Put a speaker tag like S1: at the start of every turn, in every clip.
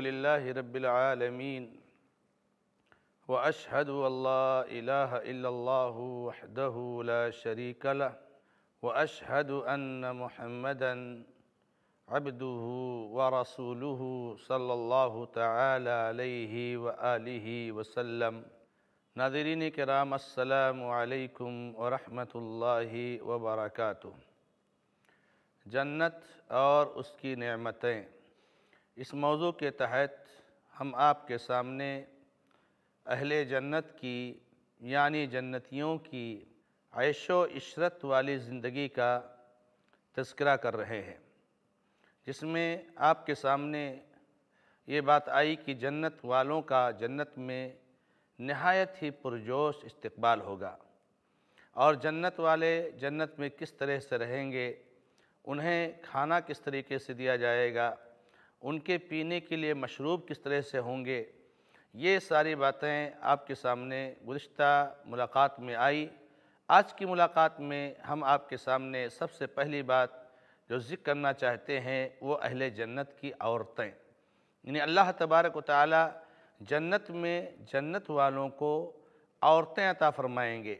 S1: لله رب العالمين وأشهد أن لا إله إلا الله وحده لا شريك له وأشهد أن محمدا عبده ورسوله صلى الله تعالى عليه وآله وسلم ناظرين كرام السلام عليكم ورحمة الله وبركاته جنت اور اس کی نعمتیں इस मौजू के तहत हम आपके सामने अहले जन्नत की यानी जन्नतियों की ऐशो इशरत वाली ज़िंदगी का तस्करा कर रहे हैं जिसमें आपके सामने ये बात आई कि जन्नत वालों का जन्नत में नहायत ही पुरजोश इस्तबाल होगा और जन्नत वाले जन्नत में किस तरह से रहेंगे उन्हें खाना किस तरीके से दिया जाएगा उनके पीने के लिए मशरूब किस तरह से होंगे ये सारी बातें आपके सामने गुज्त मुलाकात में आई आज की मुलाकात में हम आपके सामने सबसे पहली बात जो जिक्र करना चाहते हैं वो अहल जन्नत की औरतें यानी अल्लाह तबारक वाली जन्नत में जन्नत वालों को औरतें अता फ़रमाएँगे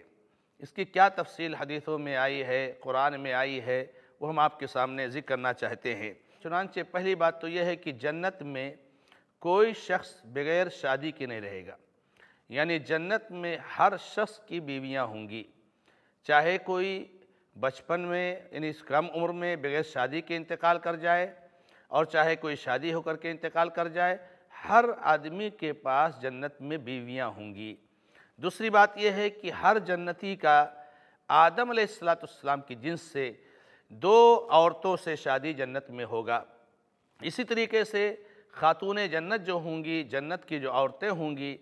S1: इसकी क्या तफसील हदीसों में आई है कुरान में आई है वो हम आपके सामने जिक्र करना चाहते हैं चुनानचे पहली बात तो यह है कि जन्नत में कोई शख्स बगैर शादी के नहीं रहेगा यानी जन्नत में हर शख्स की बीवियाँ होंगी चाहे कोई बचपन में यानी इस कम उम्र में बगैर शादी के इंतकाल कर जाए और चाहे कोई शादी होकर के इंतकाल कर जाए हर आदमी के पास जन्नत में बीवियाँ होंगी दूसरी बात यह है कि हर जन्नती का आदम सलाम की जिन्स से दो औरतों से शादी जन्नत में होगा इसी तरीके से ख़ातून जन्नत जो होंगी जन्नत की जो औरतें होंगी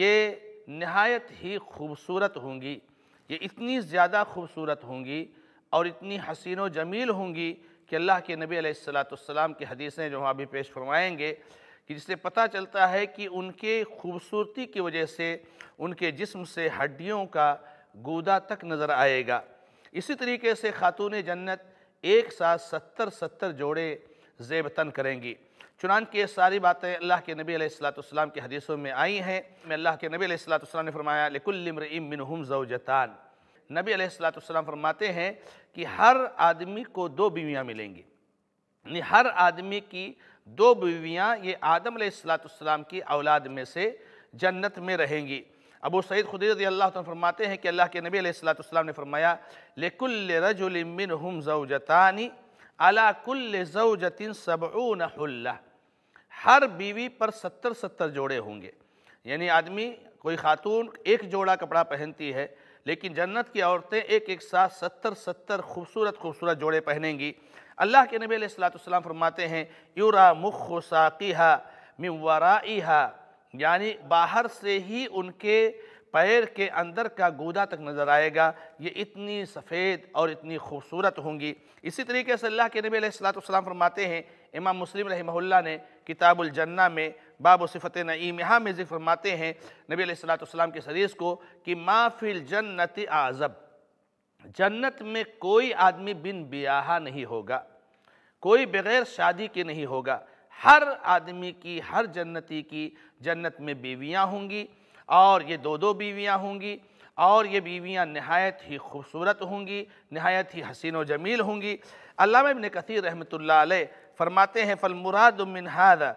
S1: ये नहायत ही खूबसूरत होंगी ये इतनी ज़्यादा खूबसूरत होंगी और इतनी हसीन व जमील होंगी कि अल्लाह के नबी अलैहिस्सलाम की हदीसें जो हम अभी पेश फरमाएंगे कि जिससे पता चलता है कि उनके खूबसूरती की वजह से उनके जिस्म से हड्डियों का गूदा तक नज़र आएगा इसी तरीके से खातून जन्नत एक साथ सत्तर सत्तर जोड़े जेब तन करेंगी चुनान की ये सारी बातें अल्लाह के नबी सलाम के हदीसों में आई हैं मैं अल्लाह के नबी सलाम ने फरमाया लिकुलमरमिन जौजतान नबी सलाम फरमाते हैं कि हर आदमी को दो बीवियाँ मिलेंगी यानी हर आदमी की दो बीवियाँ ये आदम सलाम की औलाद में से जन्नत में रहेंगी अबू सईद खुदी अल्लाह तो फरमाते हैं कि अल्लाह के नबी सलाम ने फरमाया लेकुल रजुलमिन हम जतानी अला कुल जतिन सबून हर बीवी पर सत्तर सत्तर जोड़े होंगे यानी आदमी कोई खातून एक जोड़ा कपड़ा पहनती है लेकिन जन्नत की औरतें एक एक साथ सत्तर सत्तर खूबसूरत खूबसूरत जोड़े पहनेंगी अल्लाह के नबी सलाम फरमाते हैं युरा मुख साकी हा मिवरा यानी बाहर से ही उनके पैर के अंदर का गोदा तक नज़र आएगा ये इतनी सफ़ेद और इतनी खूबसूरत होंगी इसी तरीके से अल्लाह के नबी सलाम फरमाते हैं इमाम मुस्लिम रहमहुल्ला ने किताबुल जन्ना में बाब सिफत नईम यहाँ में जिक्र फरमाते हैं नबी सलाम के सरीस को कि माफिल जन्नत आज़ब जन्नत में कोई आदमी बिन ब्याह नहीं होगा कोई बग़ैर शादी के नहीं होगा हर आदमी की हर जन्नती की जन्नत में बीवियाँ होंगी और ये दो दो बीवियाँ होंगी और ये बीवियाँ नहायत ही खूबसूरत होंगी नहायत ही हसीन व जमील होंगी अल्लाह इबन कसीर रहमतुल्लाह अलैह फरमाते हैं फल मुराद मिन हादा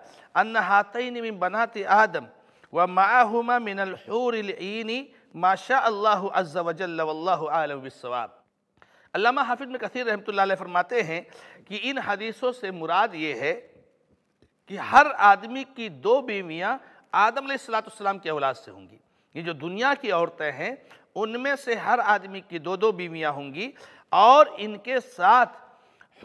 S1: अन हातिन मिन बनाते आदम व माहुमा मिनल माशा अल्लाह अज़्ज़वजल्लाम अल्लामा हाफिज़ में कसीर रहमतुल्लाह अलैह फरमाते हैं कि इन हदीसों से मुराद ये है कि हर आदमी की दो बीवियाँ आदम सलाम के औलाद से होंगी ये जो दुनिया की औरतें हैं उनमें से हर आदमी की दो दो बीवियाँ होंगी और इनके साथ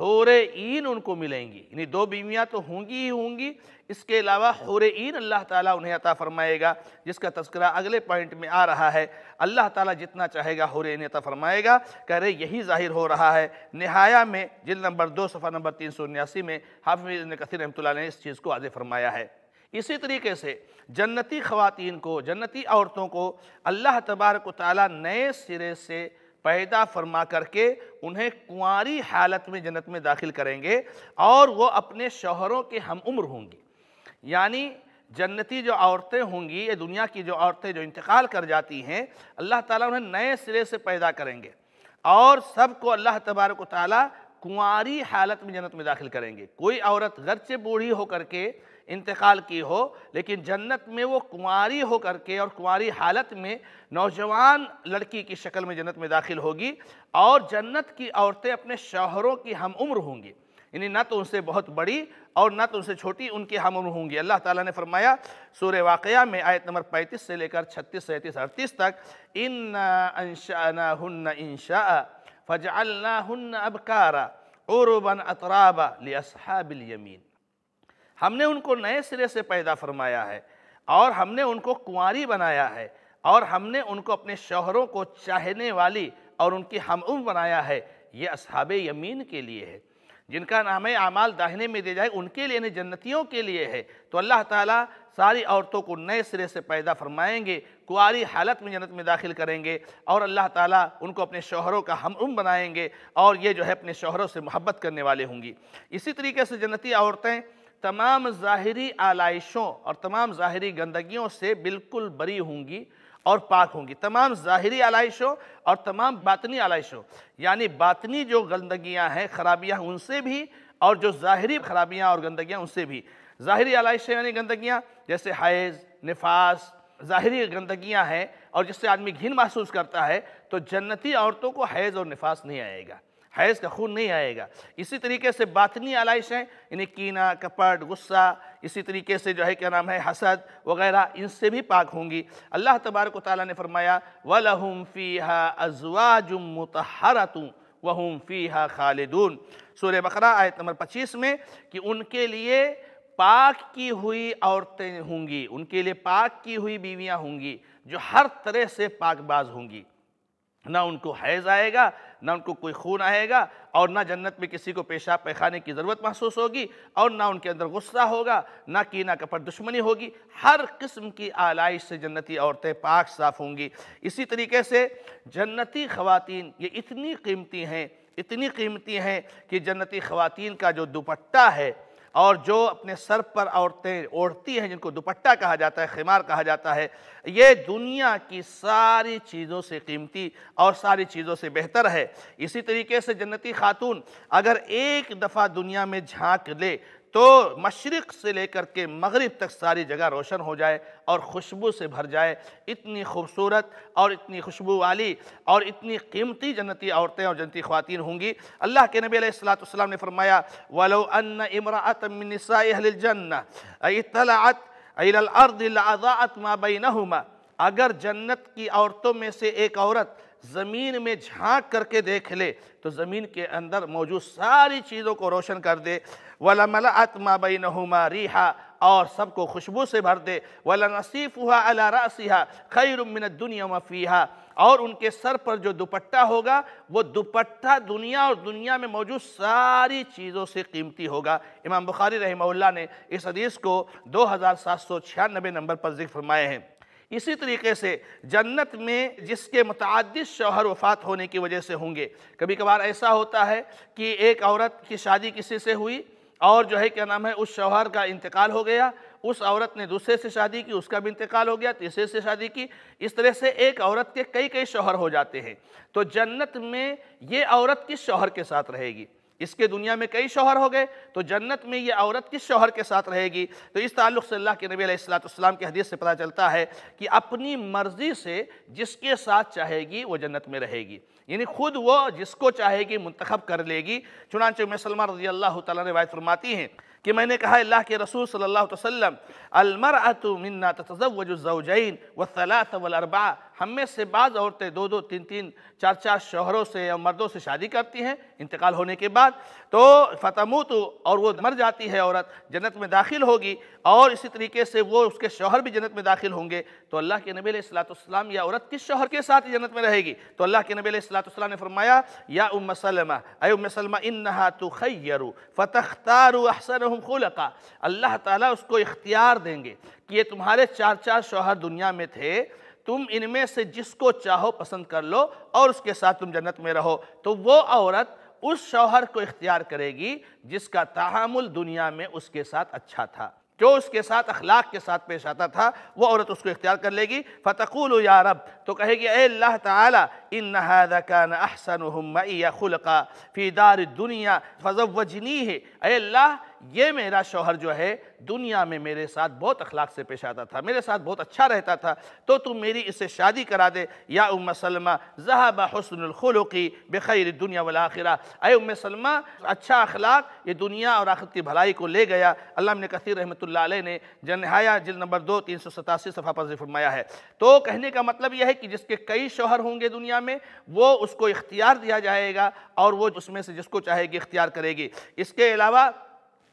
S1: हुर ईन उनको मिलेंगी यानी दो बीवियाँ तो होंगी ही होंगी इसके अलावा हुर ईन अल्लाह ताला उन्हें अता फरमाएगा जिसका तस्करा अगले पॉइंट में आ रहा है अल्लाह ताला जितना चाहेगा हौर ईन अता फरमाएगा कह रहे यही जाहिर हो रहा है नहाया में जिल नंबर दो सफ़ा नंबर तीन सौ उन्यासी में हाफिज कसर रहमतुल्लाह ने इस चीज़ को आगे फरमाया है इसी तरीके से जन्नती ख़वान को जन्नती औरतों को अल्लाह तबारक ताली नए सिरे से पैदा फरमा करके उन्हें कुंवारी हालत में जन्नत में दाखिल करेंगे और वो अपने शोहरों के हम उम्र होंगी यानी जन्नती जो औरतें होंगी ये दुनिया की जो औरतें जो इंतकाल कर जाती हैं अल्लाह ताला उन्हें नए सिरे से पैदा करेंगे और सबको अल्लाह तबारक ताली कुंवारी हालत में जन्नत में दाखिल करेंगे कोई औरत गरचे बूढ़ी होकर के इंतकाल की हो लेकिन जन्नत में वो कुंवारी हो करके और कुंवारी हालत में नौजवान लड़की की शक्ल में जन्नत में दाखिल होगी और जन्नत की औरतें अपने शौहरों की हम उम्र होंगी यानी ना तो उनसे बहुत बड़ी और ना तो उनसे छोटी उनकी हम उम्र होंगी अल्लाह ताला ने फरमाया सूर्य वाक़ में आयत नंबर 35 से लेकर 36 सैंतीस अड़तीस तक इन अनशाना हन्न इनशा फजअल्ना हन्न अबकारा उर्बन अतराबा लियाबिल यमीन हमने उनको नए सिरे से पैदा फरमाया है और हमने उनको कुंवारी बनाया है और हमने उनको अपने शोहरों को चाहने वाली और उनकी हम बनाया है ये असहाब यमीन के लिए है जिनका नाम है अमाल दाहिने में दे जाए उनके लिए नहीं जन्नतियों के लिए है तो अल्लाह ताला सारी औरतों को नए सिरे से पैदा फरमाएंगे कुआरी हालत में जन्नत में दाखिल करेंगे और अल्लाह ताला उनको अपने शोहरों का हम उम बनाएंगे और ये जो है अपने शोहरों से मोहब्बत करने वाले होंगी इसी तरीके से जन्नती औरतें तमाम ज़ाहरी आलाइशों और तमाम ज़ाहरी गंदगियों से बिल्कुल बरी होंगी और पाक होंगी तमाम ज़ाहरी आलाइशों और तमाम बातनी आलाइशों यानी बातनी जो गंदगियाँ हैं खराबियाँ उनसे भी और जो ज़ाहरी खराबियाँ और गंदगियाँ उनसे भी ज़ाहरी आलाइशें यानी गंदगियाँ जैसे हैज़ नफास ज़ाहरी गंदगियाँ हैं और जिससे आदमी घिन महसूस करता है तो जन्नती औरतों को हैज़ और नफास नहीं आएगा हैज का खून नहीं आएगा इसी तरीके से बातनी आलाइश हैं यानी कीना कपट गुस्सा इसी तरीके से जो है क्या नाम है हसद वगैरह इनसे भी पाक होंगी अल्लाह तबारक ताली ने फरमाया वलहम फ़ीहा अजवाजुम मतहरतूँ वहम फ़ीहा खालिदून सूर्य बकरा आयत नंबर पच्चीस में कि उनके लिए पाक की हुई औरतें होंगी उनके लिए पाक की हुई बीवियाँ होंगी जो हर तरह से पाकबाज होंगी ना उनको हैज़ आएगा ना उनको कोई खून आएगा और ना जन्नत में किसी को पेशाब पैखाने की ज़रूरत महसूस होगी और ना उनके अंदर गुस्सा होगा ना कीना कपट दुश्मनी होगी हर किस्म की आलाइश से जन्नती औरतें पाक साफ होंगी इसी तरीके से जन्नती खवतिन ये इतनी कीमती हैं इतनी कीमती हैं कि जन्नती खवतिन का जो दुपट्टा है और जो अपने सर पर औरतें ओढ़ती हैं जिनको दुपट्टा कहा जाता है खिमार कहा जाता है ये दुनिया की सारी चीज़ों से कीमती और सारी चीज़ों से बेहतर है इसी तरीके से जन्नती खातून अगर एक दफ़ा दुनिया में झांक ले तो मशरक़ से लेकर के मगरब तक सारी जगह रोशन हो जाए और खुशबू से भर जाए इतनी खूबसूरत और इतनी खुशबू वाली और इतनी कीमती जन्नती औरतें और जन्नती खुवान होंगी अल्लाह के नबी सलाम ने फरमाया वलो अन इमरातमिनत अगर जन्नत की औरतों में से एक औरत ज़मीन में झांक करके देख ले तो ज़मीन के अंदर मौजूद सारी चीज़ों को रोशन कर दे वला मलाअत माबई नहुमा रिहा और सबको खुशबू से भर दे वला नसीफ़ हुआ अला खैर खैरमिन दुनिया मफ़ीहा और उनके सर पर जो दुपट्टा होगा वो दुपट्टा दुनिया और दुनिया में मौजूद सारी चीज़ों से कीमती होगा इमाम बुखारी रहमल्ला ने इस हदीस को दो हज़ार सात सौ छियानबे नंबर पर जिक्र फरमाए हैं इसी तरीके से जन्नत में जिसके मुतद शौहर वफात होने की वजह से होंगे कभी कभार ऐसा होता है कि एक औरत की शादी किसी से हुई और जो है क्या नाम है उस शौहर का इंतकाल हो गया उस औरत ने दूसरे से शादी की उसका भी इंतकाल हो गया तीसरे से शादी की इस तरह से एक औरत के कई कई शौहर हो जाते हैं तो जन्नत में ये औरत किस शौहर के साथ रहेगी इसके दुनिया में कई शोहर हो गए तो जन्नत में ये औरत किस शोहर के साथ रहेगी तो इस ताल्लुक़ से अल्लाह के नबी अलैहिस्सलाम के हदीस से पता चलता है कि अपनी मर्ज़ी से जिसके साथ चाहेगी वो जन्नत में रहेगी यानी खुद वो जिसको चाहेगी मुंतखब कर लेगी चुनाच में सलमा रजी अल्लाह तवायत फरमाती हैं कि मैंने कहा अल्लाह के रसूल सल्लल्लाहु अलैहि वसल्लम अलमर मिन्ना तजवजुजैन व सलात हम में से बाज़ औरतें दो दो तीन तीन चार चार शोहरों से या मर्दों से शादी करती हैं इंतकाल होने के बाद तो फतमूत और वो मर जाती है औरत जन्नत में दाखिल होगी और इसी तरीके से वो उसके शोहर भी जन्नत में दाखिल होंगे तो अल्लाह के नबी सलाम या औरत किस शोहर के साथ जन्नत में रहेगी तो अल्लाह के नबी सलाम ने फरमाया या उम सलमा अय उम सलमा इन नहा तो खैरू फ़तख्तारू अहसन खुलका अल्लाह ताला उसको इख्तियार देंगे कि ये तुम्हारे चार चार शोहर दुनिया में थे तुम इनमें से जिसको चाहो पसंद कर लो और उसके साथ तुम जन्नत में रहो तो वो औरत उस शौहर को इख्तियार करेगी जिसका तहमुल दुनिया में उसके साथ अच्छा था जो उसके साथ अखलाक के साथ पेश आता था वो औरत उसको इख्तियार कर लेगी फ़तकुल या रब तो कहेगी अल्लाह ताला इन नहादा का नहसन फ़ी दार दुनिया फजवजनी है अल्लाह ये मेरा शोहर जो है दुनिया में मेरे साथ बहुत अखलाक से पेश आता था मेरे साथ बहुत अच्छा रहता था तो तुम मेरी इससे शादी करा दे या उम सलमा जहाब की बेखैर दुनिया वाल आखिरा अय उम सलमा अच्छा अखलाक ये दुनिया और आखिर की भलाई को ले गया अल्लाह ने कसी रहमत ने जनहाया जिल नंबर दो तीन सौ सतासी सफ़ा पर फरमाया है तो कहने का मतलब यह है कि जिसके कई शोहर होंगे दुनिया में वो उसको इख्तियार दिया जाएगा और वो उसमें से जिसको चाहेगी इख्तियार करेगी इसके अलावा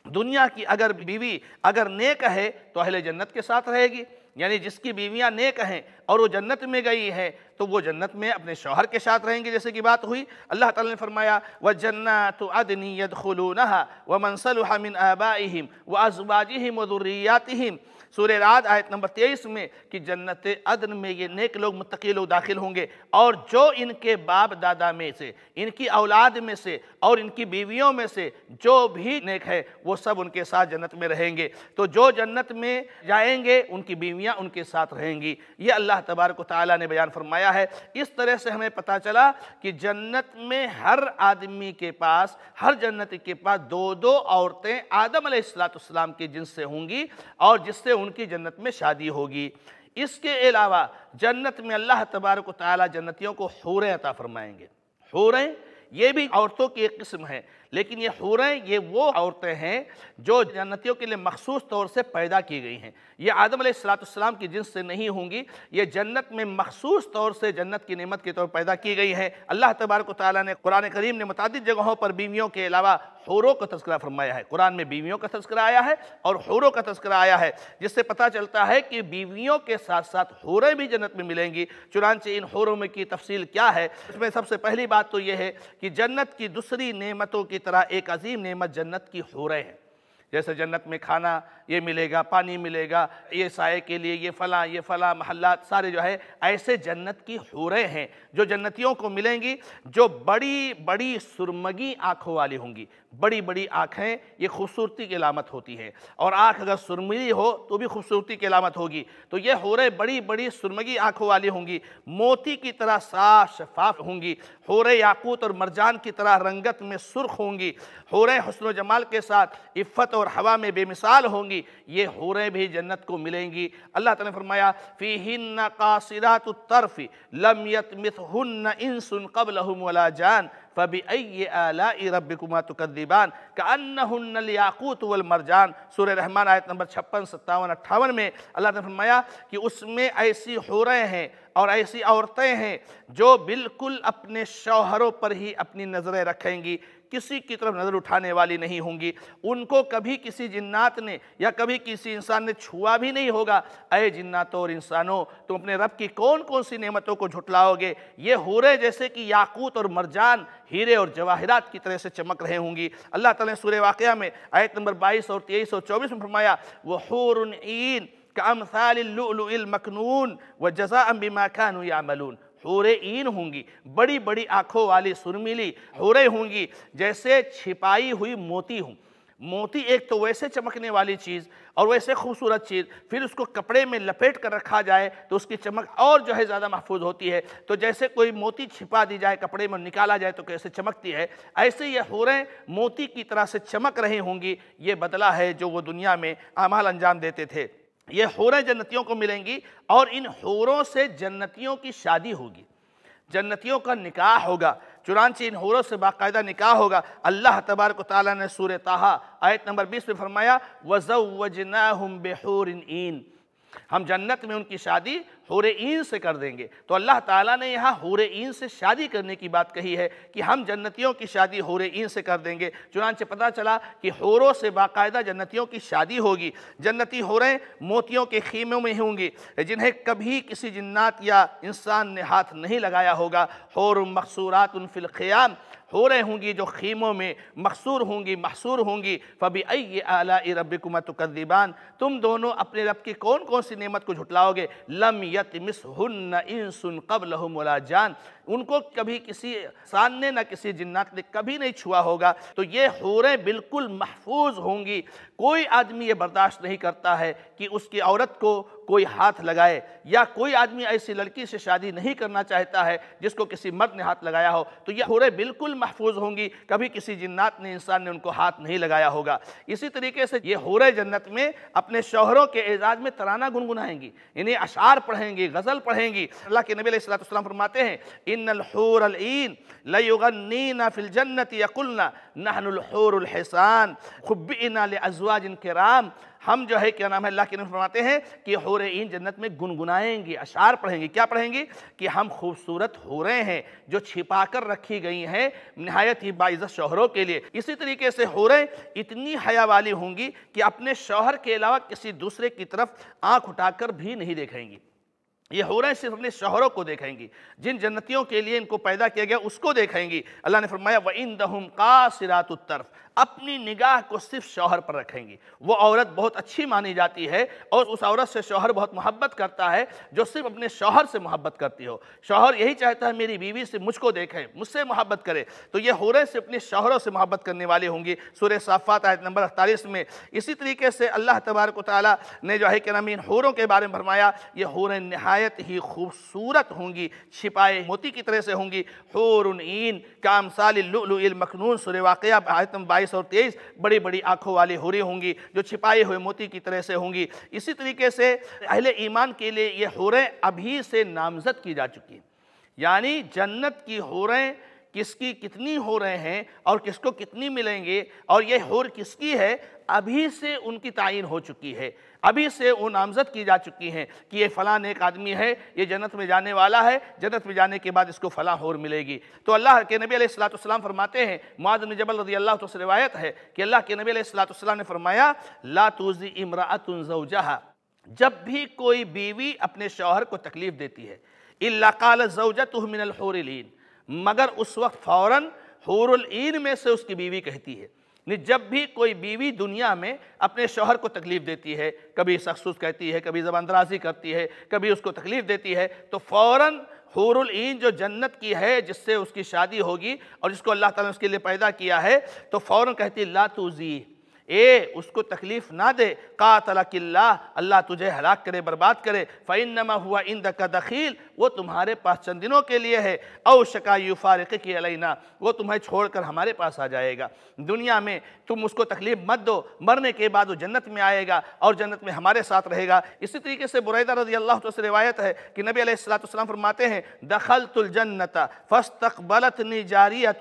S1: दुनिया की अगर बीवी अगर नेक है तो अहले जन्नत के साथ रहेगी यानी जिसकी बीवियां नेक हैं और वो जन्नत में गई है तो वो जन्नत में अपने शौहर के साथ रहेंगे जैसे कि बात हुई अल्लाह ताला ने फरमाया व जन्नत अदनी यदखुलूनहा व मनसल मिन आबाइहिम व अजवाजिहिम व दुर्रियातिहिम सूर्य रात आयत नंबर तेईस में कि जन्नत अदन में ये नेक लोग मतकी लोग दाखिल होंगे और जो इनके बाप दादा में से इनकी औलाद में से और इनकी बीवियों में से जो भी नेक है वो सब उनके साथ जन्नत में रहेंगे तो जो जन्नत में जाएंगे उनकी बीवियाँ उनके साथ रहेंगी ये अल्लाह अल्लाह तबारक ताली ने बयान फरमाया है इस तरह से हमें पता चला कि जन्नत में हर आदमी के पास हर जन्नत के पास दो दो औरतें आदम अलैहिस्सलाम के जिन से होंगी और जिससे उनकी जन्नत में शादी होगी इसके अलावा जन्नत में अल्लाह तबारक ताली जन्नतियों को हूरें अता फरमाएंगे हूरें ये भी औरतों की एक किस्म है लेकिन ये हूरें ये वो औरतें हैं जो जन्नतियों के लिए मखसूस तौर से पैदा की गई हैं ये आदम सलाम की जिन से नहीं होंगी ये जन्नत में मखसूस तौर से जन्नत की नमत के तौर पर पैदा की गई हैं अल्लाह तबारक ताली ने कुरान करीम ने मुतद जगहों पर बीवियों के अलावा हूरों का तस्करा फरमाया है कुरान में बीवियों का तस्करा आया है और हूरों का तस्करा आया है जिससे पता चलता है कि बीवियों के साथ साथ हूरें भी जन्नत में मिलेंगी चुनानचे इन हूरों में की तफसील क्या है इसमें सबसे पहली बात तो यह है कि जन्नत की दूसरी नेमतों की तरह एक अजीम नेमत जन्नत की हो रहे हैं जैसे जन्नत में खाना ये मिलेगा पानी मिलेगा ये साय के लिए ये फला ये फला महल्ला सारे जो है ऐसे जन्नत की हूरें हैं जो जन्नतियों को मिलेंगी जो बड़ी बड़ी सुरमगी आँखों वाली होंगी बड़ी बड़ी आँखें ये खूबसूरती की अलामत होती है और आँख अगर सुरमई हो तो भी खूबसूरती की अलामत होगी तो ये होरें बड़ी बड़ी सुरमगी आँखों वाली होंगी मोती की तरह साफ शफाफ होंगी होरें याकूत और मरजान की तरह रंगत में सुर्ख होंगी होरें हसन जमाल के साथ इफ़त और हवा में बेमिसाल होंगी ये होरें भी जन्नत को मिलेंगी अल्लाह तला फरमाया फ़ी हिन्न न तरफ़ी लम यत मिथ हन इन सुन कबल जान फ़बी रबिकुमा तकदीबान कानयाकूत वलमरजान सूर रहमान आयत नंबर छप्पन सत्तावन अट्ठावन में अल्लाह ने फरमाया कि उसमें ऐसी होरें हैं और ऐसी औरतें हैं जो बिल्कुल अपने शौहरों पर ही अपनी नज़रें रखेंगी किसी की तरफ नज़र उठाने वाली नहीं होंगी उनको कभी किसी जिन्नात ने या कभी किसी इंसान ने छुआ भी नहीं होगा अय जिन्नातों और इंसानों तुम अपने रब की कौन कौन सी नेमतों को झुटलाओगे ये रहे जैसे कि याकूत और मरजान हीरे और जवाहरात की तरह से चमक रहे होंगी अल्लाह ताला सूर्य वाक़ में आयत नंबर बाईस और तेईस और चौबीस में फरमाया वह हूर ईन का मकनून व जजा अम्बिमा खान यामलून हुरे ईन होंगी बड़ी बड़ी आँखों वाली सुरमिली हुरे होंगी जैसे छिपाई हुई मोती हूँ मोती एक तो वैसे चमकने वाली चीज़ और वैसे खूबसूरत चीज़ फिर उसको कपड़े में लपेट कर रखा जाए तो उसकी चमक और जो है ज़्यादा महफूज होती है तो जैसे कोई मोती छिपा दी जाए कपड़े में निकाला जाए तो कैसे चमकती है ऐसे ये हूरें मोती की तरह से चमक रही होंगी ये बदला है जो वो दुनिया में अमाल अंजाम देते थे ये हौरें जन्नतियों को मिलेंगी और इन हुरों से जन्नतियों की शादी होगी जन्नतियों का निकाह होगा चुनानची इन हुरों से बाकायदा निकाह होगा अल्लाह तबारक ने सूर तहा आयत नंबर बीस में फरमाया वज़ वजना हम बेहूर इन हम जन्नत में उनकी शादी हुर ईन से कर देंगे तो अल्लाह ताला ने यहाँ हुर ईन से शादी करने की बात कही है कि हम जन्नतियों की शादी हुर ईन से कर देंगे चुनानचे पता चला कि होरों से बाकायदा जन्नतियों की शादी होगी जन्नती होरें मोतियों के खीमों में होंगी जिन्हें कभी किसी जन्नात या इंसान ने हाथ नहीं लगाया होगा हौर मकसूरात ख़याम हूरें होंगी जो खीमों में मकसूर होंगी महसूर होंगी फ़बी अय आला रबिकुमत कद्दीबान तुम दोनों अपने रब की कौन कौन सी नेमत को झुटलाओगे लम यत मिस इन सुन कबल जान उनको कभी किसी इंसान ने ना किसी जिन्नात ने कभी नहीं छुआ होगा तो ये हूरें बिल्कुल महफूज होंगी कोई आदमी ये बर्दाश्त नहीं करता है कि उसकी औरत को कोई हाथ लगाए या कोई आदमी ऐसी लड़की से शादी नहीं करना चाहता है जिसको किसी मर्द ने हाथ लगाया हो तो यह हुरें बिल्कुल महफूज होंगी कभी किसी जिन्नात ने इंसान ने उनको हाथ नहीं लगाया होगा इसी तरीके से ये हुरें जन्नत में अपने शोहरों के एजाज में तराना गुनगुनाएंगी इन्हें अशार पढ़ेंगी गज़ल पढ़ेंगी अल्लाह के नबी सलाम फरमाते हैं इन हूर इन लयुगन्नी फिल जन्नत यकुलना नहनुलहसान खुब्बीना अजवाज कराम हम जो है क्या नाम है अल्लाह के फरमाते हैं कि हौर इन जन्नत में गुनगुनाएंगी अशार पढ़ेंगी क्या पढ़ेंगी कि हम खूबसूरत हो रहे हैं जो छिपा कर रखी गई हैं नहायत ही बाइज़त शोहरों के लिए इसी तरीके से हो रहे इतनी हया वाली होंगी कि अपने शोहर के अलावा किसी दूसरे की तरफ आँख उठा कर भी नहीं देखेंगी ये है सिर्फ अपने शोहरों को देखेंगी जिन जन्नतियों के लिए इनको पैदा किया गया उसको देखेंगी अल्लाह ने फरमाया व इन दहुम का सिरात उत्तरफ अपनी निगाह को सिर्फ शौहर पर रखेंगी वो औरत बहुत अच्छी मानी जाती है और उस औरत से शौहर बहुत मोहब्बत करता है जो सिर्फ अपने शौहर से मोहब्बत करती हो शौहर यही चाहता है मेरी बीवी से मुझको देखें मुझसे मोहब्बत करे तो ये रहे से अपने शौहरों से मोहब्बत करने वाले होंगी सूर्य साफ़ात आयत नंबर अड़तालीस में इसी तरीके से अल्लाह तबारक ताली ने जो है कि नाम इन होरों के बारे में फरमाया ये होरें नहायत ही खूबसूरत होंगी छिपाए मोती की तरह से होंगी हौर काम साल मखनून सूर्य वाक़ आयत बाईस 22 और तेईस बड़ी बड़ी आंखों वाली रही होंगी जो छिपाए हुए मोती की तरह से होंगी इसी तरीके से अहले ईमान के लिए ये होरें अभी से नामजद की जा चुकी यानी जन्नत की हुरें किसकी कितनी हो रहे हैं और किसको कितनी मिलेंगे और ये होर किसकी है अभी से उनकी तयन हो चुकी है अभी से वो नामजद की जा चुकी हैं कि ये फ़लाँ एक आदमी है ये जन्नत में जाने वाला है जन्नत में जाने के बाद इसको फ़लाँ और मिलेगी तो अल्लाह के नबी सलाम फरमाते हैं माद जबल रजी अल्लाह तो रिवायत है कि अल्लाह के नबी सलाम ने फरमाया ला तुजी इमरातजहा जब भी कोई बीवी अपने शौहर को तकलीफ़ देती है इलाकाल मिनल मगर उस वक्त फ़ौरन ईन में से उसकी बीवी कहती है नहीं जब भी कोई बीवी दुनिया में अपने शोहर को तकलीफ देती है कभी सखसूस कहती है कभी जबान दराजी करती है कभी उसको तकलीफ देती है तो फ़ौर हूरुल ईन जो जन्नत की है जिससे उसकी शादी होगी और जिसको अल्लाह ताला उसके लिए पैदा किया है तो फ़ौर कहती ला तूजी ए उसको तकलीफ ना दे का किल्ला अल्लाह तुझे हलाक करे बर्बाद करे फ़ैन नमा हुआ इन का दखील वो तुम्हारे पास चंद दिनों के लिए है औ शका फारक की अलैना वो तुम्हें छोड़ कर हमारे पास आ जाएगा दुनिया में तुम उसको तकलीफ मत दो मरने के बाद वो जन्नत में आएगा और जन्नत में हमारे साथ रहेगा इसी तरीके से बुरैदा रजी अल्लाह तो से रिवायत है कि नबी अलैहिस्सलाम फरमाते हैं दखल तुलजन्नता फस तकबलत निजारिया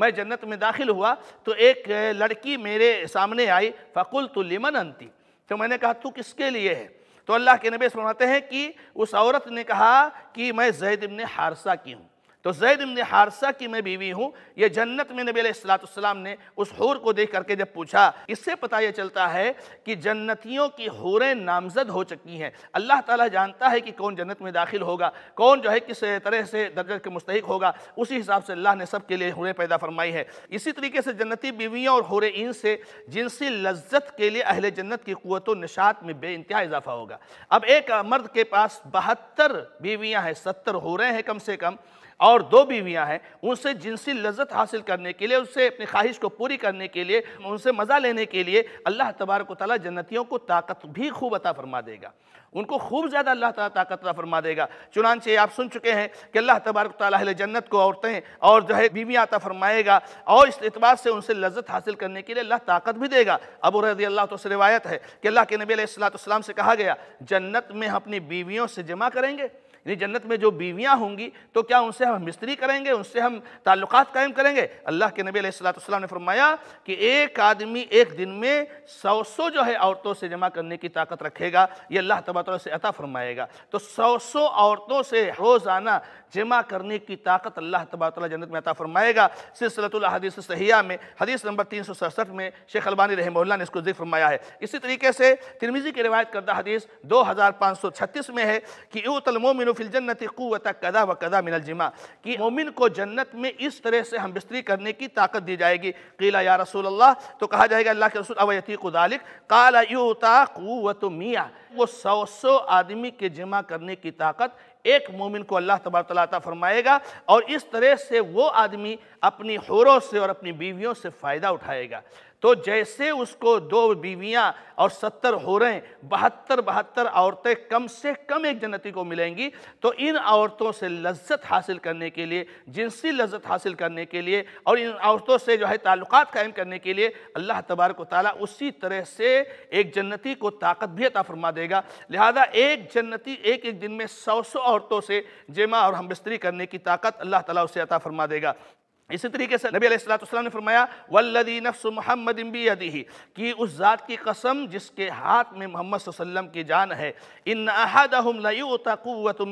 S1: मैं जन्नत में दाखिल हुआ तो एक लड़की मेरे सामने आई फ़कुल तो लिमन अंती तो मैंने कहा तू किसके लिए है तो अल्लाह के नबी फरमाते हैं कि उस औरत ने कहा कि मैं जैद इबन हारसा की हूँ तो जैद इमन हारसा की मैं बीवी हूँ ये जन्नत में नबी सलाम ने उस हूर को देख करके जब पूछा इससे पता यह चलता है कि जन्नतियों की हूरें नामजद हो चुकी हैं अल्लाह ताला जानता है कि कौन जन्नत में दाखिल होगा कौन जो है किस तरह से दर्जत के मुस्तक होगा उसी हिसाब से अल्लाह ने सब के लिए हूरें पैदा फरमाई है इसी तरीके से जन्नती बीवियों और हूर इन से जिनसी लज्जत के लिए अहल जन्नत की क़वत नशात में बे इजाफा होगा अब एक मर्द के पास बहत्तर बीवियाँ हैं सत्तर हूरें हैं कम से कम और दो बीवियां हैं उनसे जिनसी लज्जत हासिल करने के लिए उससे अपनी ख्वाहिश को पूरी करने के लिए उनसे मज़ा लेने के लिए अल्लाह तबारक ताली जन्नतियों को ताकत भी खूब अता फरमा देगा उनको खूब ज़्यादा अल्लाह ताला ताकत अता फरमा देगा चुनानचे आप सुन चुके हैं कि अल्लाह तबारक ताली जन्नत को औरतें और जो है बीवियाँ अता फरमाएगा और इस इतबार से उनसे लज्जत हासिल करने के लिए अल्लाह ताकत भी देगा अब रजी अल्लाह तो से रिवायत है कि अल्लाह के नबी सलाम से कहा गया जन्नत में अपनी बीवियों से जमा करेंगे यानी जन्नत में जो बीवियाँ होंगी तो क्या उनसे हम मिस्त्री करेंगे उनसे हम ताल्लुक कायम करेंगे अल्लाह के नबी सलाम ने फरमाया कि एक आदमी एक दिन में सौ सौ जो है औरतों से जमा करने की ताकत रखेगा ये अल्लाह तबात से अता फरमाएगा तो सौ सौ औरतों से रोज़ाना जमा करने की ताकत अल्लाह तबात जन्नत में अता फरमाएगा सिलसिलतुल हदीस सहिया में हदीस नंबर तीन सौ सड़सठ में शेख अलबानी रहमल्ला ने इसको जिक्र फरमाया है इसी तरीके से तिरमिजी की रिवायत करदा हदीस दो हज़ार पाँच सौ छत्तीस में है कि तलमोमिन फिल जन्नत कुत कदा व कदा मिनल जिमा कि मोमिन को जन्नत में इस तरह से हम बिस्तरी करने की ताकत दी जाएगी कीला या रसूल अल्लाह तो कहा जाएगा अल्लाह के रसूल अवयती कुदालिक काला यूता कुत मिया वो सौ सौ आदमी के जमा करने की ताकत एक मोमिन को अल्लाह तबारता फरमाएगा और इस तरह से वो आदमी अपनी होरों से और अपनी बीवियों से फ़ायदा उठाएगा तो जैसे उसको दो बीवियां और सत्तर हो रहे हैं बहत्तर बहत्तर औरतें कम से कम एक जन्नति को मिलेंगी तो इन औरतों से लज्जत हासिल करने के लिए जिनसी लज्जत हासिल करने के लिए और इन औरतों से जो है ताल्लुकात कायम करने के लिए अल्लाह तबारक ताली उसी तरह से एक जन्नति को ताकत भी अता फरमा देगा लिहाजा एक जन्नति एक एक दिन में सौ सौ औरतों से जमा और हम बिस्तरी करने की ताकत अल्लाह ताला उसे अता फरमा देगा इसी तरीके से नबी अलैहिस्सलाम ने फरमाया वल्लदी नफ्स मोहम्मद इम्बी कि उस ज़ात की कसम जिसके हाथ में मोहम्मद सल्लम की जान है इन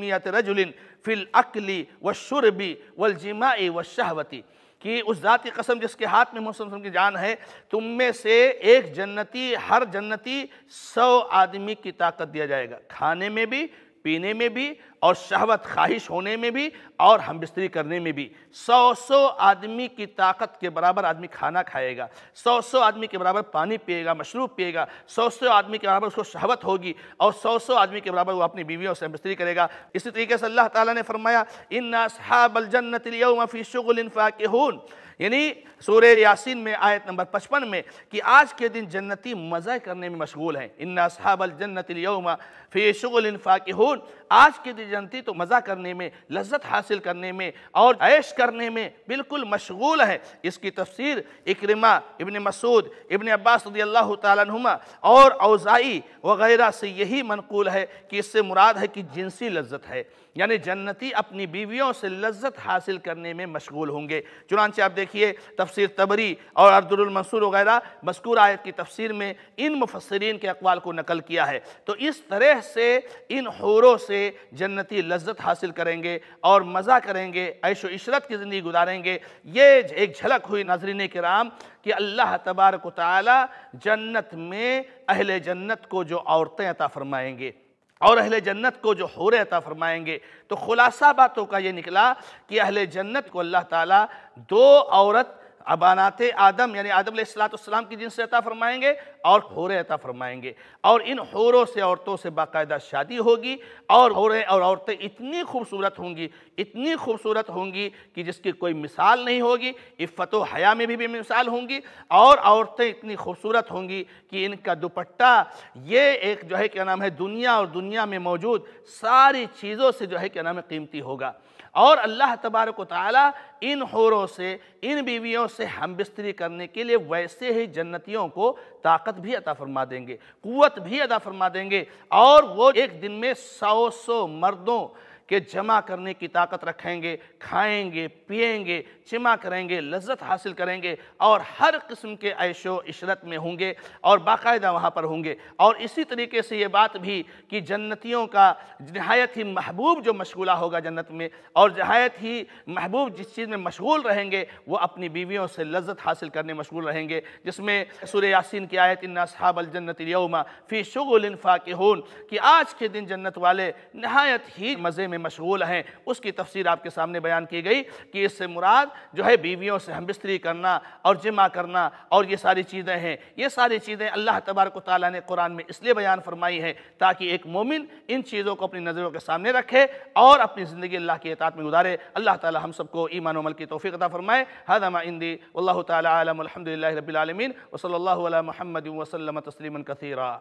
S1: मियत रजुलिन फिल अक्ली व शुरबी जिमाई व शहवती कि उस ज़ात की कसम जिसके हाथ में मोहम्मद की जान है तुम में से एक जन्नती हर जन्नती सौ आदमी की ताकत दिया जाएगा खाने में भी पीने में भी और शहवत ख्वाहिश होने में भी और हम बिस्तरी करने में भी सौ सौ आदमी की ताकत के बराबर आदमी खाना खाएगा सौ सौ आदमी के बराबर पानी पिएगा मशरूब पिएगा सौ सौ आदमी के बराबर उसको शहवत होगी और सौ सौ आदमी के बराबर वो अपनी बीवियों से बिस्तरी करेगा इसी तरीके से अल्लाह ताला ने फरमाया इन के हून यानी सूर्य यासीन में आयत नंबर पचपन में कि आज के दिन जन्नती मज़ा करने में मशगूल हैं इन्ना साहबल जन्नतमा फ़ी शुगुलफ़ाकून आज के दिन जनती तो मज़ा करने में लज्जत हासिल करने में और ऐश करने में बिल्कुल मशगूल है इसकी तफसीर इकरमा इबन मसूद इबन अब्बास रदी अल्लाह तुमा और अवज़ाई वगैरह से यही मनकूल है कि इससे मुराद है कि जिनसी लज्जत है यानी जन्नती अपनी बीवियों से लज्जत हासिल करने में मशगूल होंगे चुनानचे आप देखिए तफसीर तबरी और अब्दुलमसूर वगैरह मस्कूर आयत की तफसीर में इन मुफसरीन के अकवाल को नकल किया है तो इस तरह से इन हूरों से जन्नत जन्नती लज्जत हासिल करेंगे और मज़ा करेंगे ऐश इशरत की ज़िंदगी गुजारेंगे ये एक झलक हुई नाजरीन कराम कि अल्लाह तबारक ताली जन्नत में अहल जन्नत को जो औरतें अता फ़रमाएँगे और अहल जन्नत को जो होर अता फरमाएंगे तो ख़ुलासा बातों का ये निकला कि अहल जन्नत को अल्लाह ताला दो औरत अबानात आदम यानी आदम सलाम की जिनसे अता फरमाएंगे और होरे अता फरमाएंगे और इन होरों से औरतों से बाकायदा शादी होगी और होरे और औरतें इतनी खूबसूरत होंगी इतनी खूबसूरत होंगी कि जिसकी कोई मिसाल नहीं होगी इफ़त हया में भी मिसाल होंगी और औरतें इतनी खूबसूरत होंगी कि इनका दुपट्टा ये एक जो है क्या नाम है दुनिया और दुनिया में मौजूद सारी चीज़ों से जो है क्या नाम है कीमती होगा और अल्लाह तबारक ताली इन होरों से इन बीवियों से हम बिस्तरी करने के लिए वैसे ही जन्नतियों को ताकत भी अदा फरमा देंगे कुत भी अदा फरमा देंगे और वो एक दिन में सौ सौ मर्दों कि जमा करने की ताकत रखेंगे खाएंगे पिएंगे जमा करेंगे लज्जत हासिल करेंगे और हर किस्म के ऐशो इशरत में होंगे और बाकायदा वहाँ पर होंगे और इसी तरीके से ये बात भी कि जन्नतियों का नहायत ही महबूब जो मशगूला होगा जन्नत में और नहायत ही महबूब जिस चीज़ में मशगूल रहेंगे वह अपनी बीवियों से लज्जत हासिल करने मशगूल रहेंगे जिसमें सुर यासिन की आयत इन्नासहाब जन्नत यौमा फ़ी शगुल फ़ाक़ून कि आज के दिन जन्नत वाले नहायत ही मज़े में में मशगूल हैं उसकी तफसीर आपके सामने बयान की गई कि इससे मुराद जो है बीवियों से हम बिस्तरी करना और जिमा करना और ये सारी चीज़ें हैं ये सारी चीज़ें अल्लाह तबारक ताली ने कुरान में इसलिए बयान फरमाई है ताकि एक मोमिन इन चीज़ों को अपनी नज़रों के सामने रखे और अपनी ज़िंदगी अल्लाह की अतात में गुजारे अल्लाह ताली हम सबको ईमान अमल की तोफ़ी अदा फरमाए हदमा इंदी अल्लाह तलम अलहमदिल्ला रबीआलमीन वसल महमद वसलम तस्लीमन कसीरा